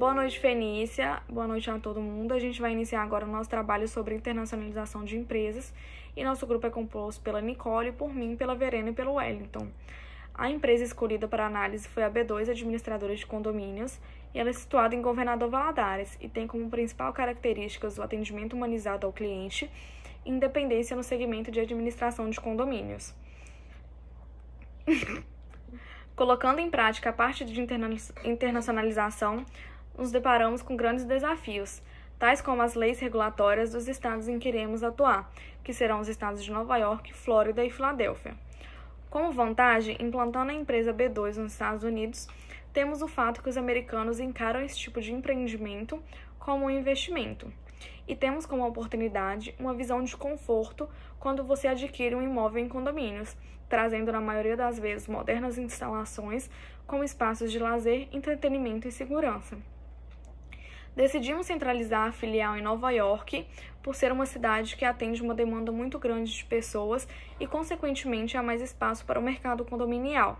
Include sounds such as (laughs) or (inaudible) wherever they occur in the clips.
Boa noite, Fenícia. Boa noite a todo mundo. A gente vai iniciar agora o nosso trabalho sobre internacionalização de empresas. E nosso grupo é composto pela Nicole, por mim, pela Verena e pelo Wellington. A empresa escolhida para análise foi a B2 Administradora de Condomínios, e ela é situada em Governador Valadares e tem como principal características o atendimento humanizado ao cliente e independência no segmento de administração de condomínios. (laughs) Colocando em prática a parte de internacionalização, nos deparamos com grandes desafios, tais como as leis regulatórias dos estados em que iremos atuar, que serão os estados de Nova York, Flórida e Filadélfia. Como vantagem, implantando a empresa B2 nos Estados Unidos, temos o fato que os americanos encaram esse tipo de empreendimento como um investimento. E temos como oportunidade uma visão de conforto quando você adquire um imóvel em condomínios, trazendo na maioria das vezes modernas instalações como espaços de lazer, entretenimento e segurança. Decidimos centralizar a filial em Nova York, por ser uma cidade que atende uma demanda muito grande de pessoas e, consequentemente, há mais espaço para o mercado condominial.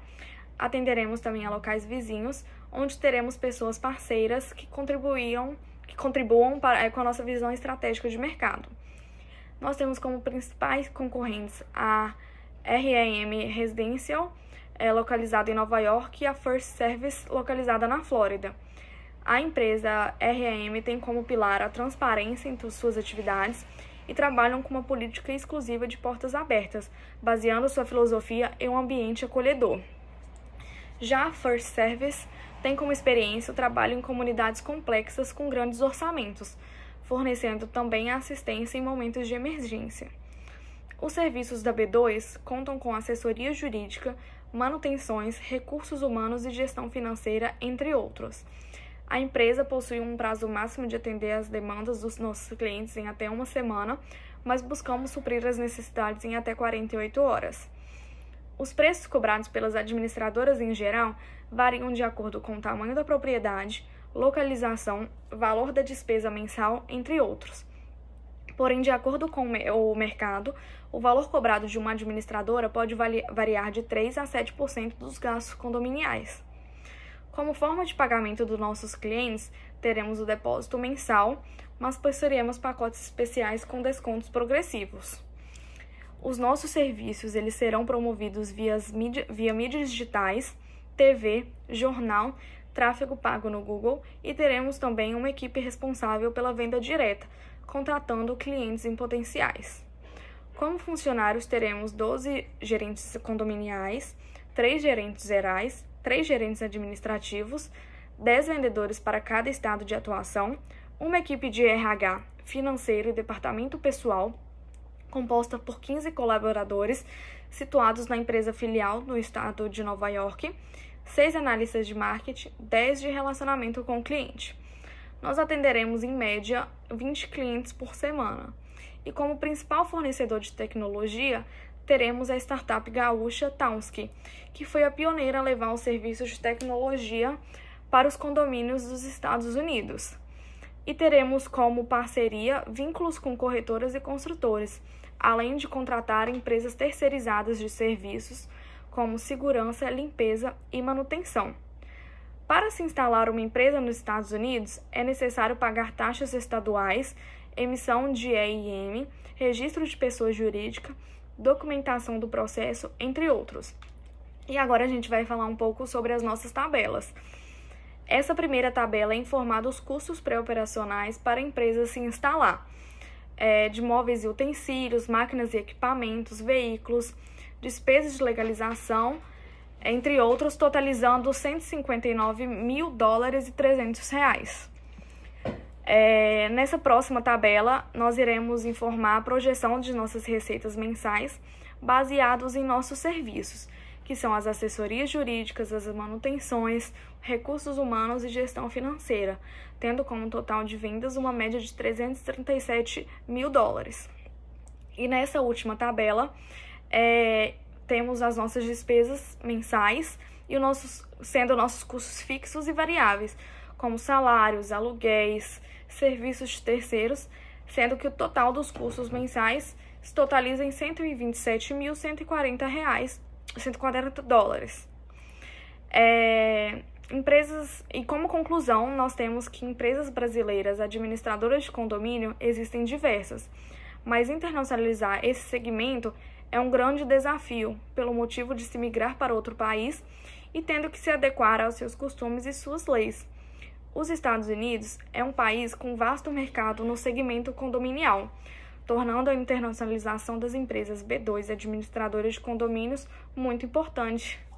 Atenderemos também a locais vizinhos, onde teremos pessoas parceiras que contribuíam, que contribuam para, é, com a nossa visão estratégica de mercado. Nós temos como principais concorrentes a REM Residential, é, localizada em Nova York, e a First Service, localizada na Flórida. A empresa RM tem como pilar a transparência em suas atividades e trabalham com uma política exclusiva de portas abertas, baseando sua filosofia em um ambiente acolhedor. Já a First Service tem como experiência o trabalho em comunidades complexas com grandes orçamentos, fornecendo também assistência em momentos de emergência. Os serviços da B2 contam com assessoria jurídica, manutenções, recursos humanos e gestão financeira, entre outros. A empresa possui um prazo máximo de atender às demandas dos nossos clientes em até uma semana, mas buscamos suprir as necessidades em até 48 horas. Os preços cobrados pelas administradoras em geral variam de acordo com o tamanho da propriedade, localização, valor da despesa mensal, entre outros. Porém, de acordo com o mercado, o valor cobrado de uma administradora pode variar de 3 a 7% dos gastos condominiais. Como forma de pagamento dos nossos clientes, teremos o depósito mensal, mas possuiremos pacotes especiais com descontos progressivos. Os nossos serviços eles serão promovidos via, via mídias digitais, TV, jornal, tráfego pago no Google e teremos também uma equipe responsável pela venda direta, contratando clientes em potenciais. Como funcionários, teremos 12 gerentes condominiais, 3 gerentes gerais, três gerentes administrativos, dez vendedores para cada estado de atuação, uma equipe de RH, financeiro e departamento pessoal, composta por 15 colaboradores situados na empresa filial no estado de Nova York, seis analistas de marketing, 10 de relacionamento com o cliente. Nós atenderemos, em média, 20 clientes por semana. E como principal fornecedor de tecnologia, teremos a startup gaúcha Townski, que foi a pioneira a levar os serviços de tecnologia para os condomínios dos Estados Unidos. E teremos como parceria vínculos com corretoras e construtores, além de contratar empresas terceirizadas de serviços como segurança, limpeza e manutenção. Para se instalar uma empresa nos Estados Unidos, é necessário pagar taxas estaduais, emissão de EIM, registro de pessoa jurídica documentação do processo, entre outros. E agora a gente vai falar um pouco sobre as nossas tabelas. Essa primeira tabela é informada os custos pré-operacionais para a empresa se instalar, é, de móveis e utensílios, máquinas e equipamentos, veículos, despesas de legalização, entre outros, totalizando 159 mil dólares e 300 reais. É, nessa próxima tabela, nós iremos informar a projeção de nossas receitas mensais baseados em nossos serviços, que são as assessorias jurídicas, as manutenções, recursos humanos e gestão financeira, tendo como total de vendas uma média de 337 mil dólares. E nessa última tabela, é, temos as nossas despesas mensais e os nossos, sendo nossos custos fixos e variáveis, como salários, aluguéis, serviços de terceiros, sendo que o total dos custos mensais se totaliza em 127.140 reais, 140 dólares. É, empresas e como conclusão nós temos que empresas brasileiras administradoras de condomínio existem diversas, mas internacionalizar esse segmento é um grande desafio pelo motivo de se migrar para outro país e tendo que se adequar aos seus costumes e suas leis. Os Estados Unidos é um país com vasto mercado no segmento condominial, tornando a internacionalização das empresas B2 administradoras de condomínios muito importante.